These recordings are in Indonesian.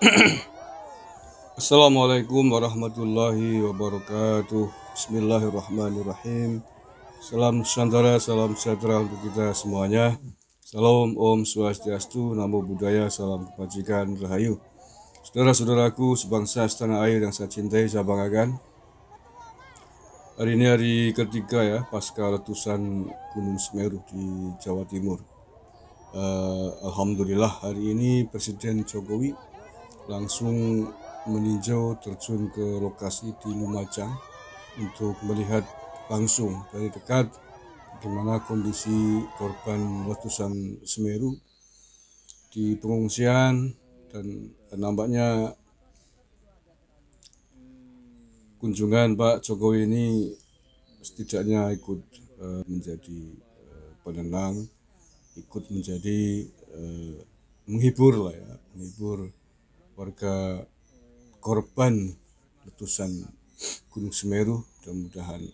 Assalamualaikum warahmatullahi wabarakatuh Bismillahirrahmanirrahim Salam Nusantara, salam sejahtera untuk kita semuanya Salam Om Swastiastu, Namo Buddhaya, Salam Kebajikan, Rahayu Saudara-saudaraku, sebangsa setanah air yang saya cintai, saya banggakan Hari ini hari ketiga ya, pasca letusan Gunung Semeru di Jawa Timur uh, Alhamdulillah hari ini Presiden Jokowi langsung meninjau terjun ke lokasi di Lumajang untuk melihat langsung dari dekat bagaimana kondisi korban letusan Semeru di pengungsian dan nampaknya kunjungan Pak Jokowi ini setidaknya ikut eh, menjadi eh, penenang, ikut menjadi eh, menghibur lah ya, menghibur warga korban letusan Gunung Semeru mudah-mudahan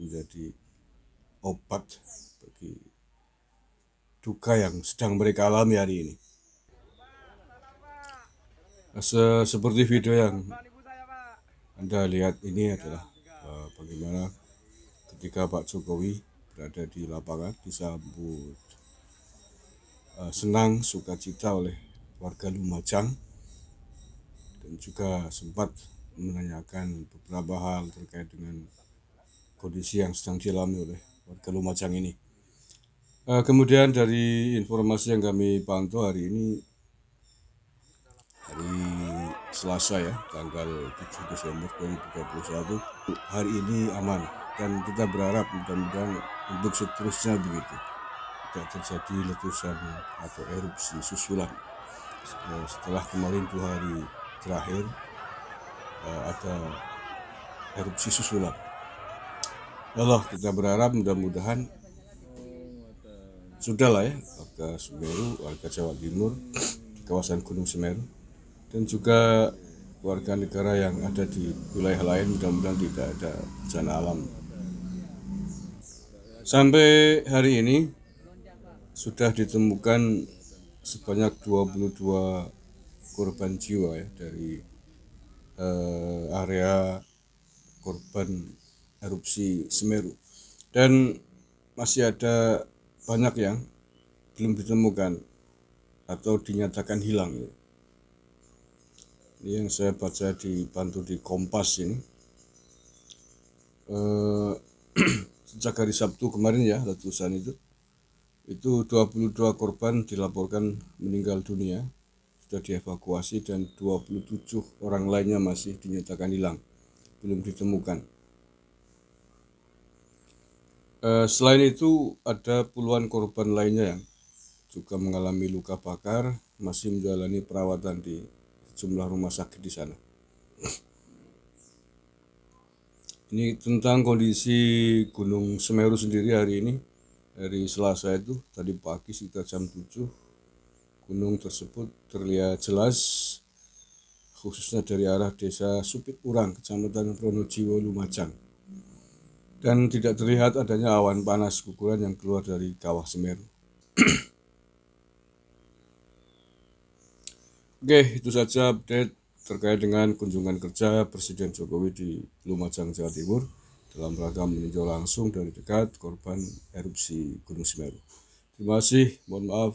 menjadi obat bagi duka yang sedang mereka alami hari ini. Nah, se seperti video yang Anda lihat ini adalah eh, bagaimana ketika Pak Jokowi berada di lapangan disambut uh, senang sukacita oleh warga Lumajang juga sempat menanyakan beberapa hal terkait dengan kondisi yang sedang dialami oleh warga Lumajang ini. Eh, kemudian dari informasi yang kami pantau hari ini hari Selasa ya tanggal 7 Desember 2021 hari ini aman dan kita berharap mudah-mudahan untuk seterusnya begitu tidak terjadi letusan atau erupsi susulan eh, setelah kemarin dua hari terakhir eh, ada erupsi susulan. Allah, kita berharap mudah-mudahan sudah lah ya warga Semeru, warga Jawa Timur di kawasan Gunung Semeru dan juga warga negara yang ada di wilayah lain mudah-mudahan tidak ada bencana alam. Sampai hari ini sudah ditemukan sebanyak 22 korban jiwa ya dari uh, area korban erupsi Semeru dan masih ada banyak yang belum ditemukan atau dinyatakan hilang ya. ini yang saya baca dibantu di Kompas ini uh, sejak hari Sabtu kemarin ya letusan itu itu 22 korban dilaporkan meninggal dunia sudah dievakuasi dan 27 orang lainnya masih dinyatakan hilang, belum ditemukan. Eh, selain itu ada puluhan korban lainnya yang juga mengalami luka bakar, masih menjalani perawatan di sejumlah rumah sakit di sana. Ini tentang kondisi Gunung Semeru sendiri hari ini dari Selasa itu tadi pagi sekitar jam 7 gunung tersebut terlihat jelas khususnya dari arah desa Supit Urang, Kecamatan Pronojiwo, Lumajang. Dan tidak terlihat adanya awan panas guguran yang keluar dari kawah Semeru. Oke, itu saja update terkait dengan kunjungan kerja Presiden Jokowi di Lumajang, Jawa Timur dalam rangka meninjau langsung dari dekat korban erupsi Gunung Semeru. Terima kasih, mohon maaf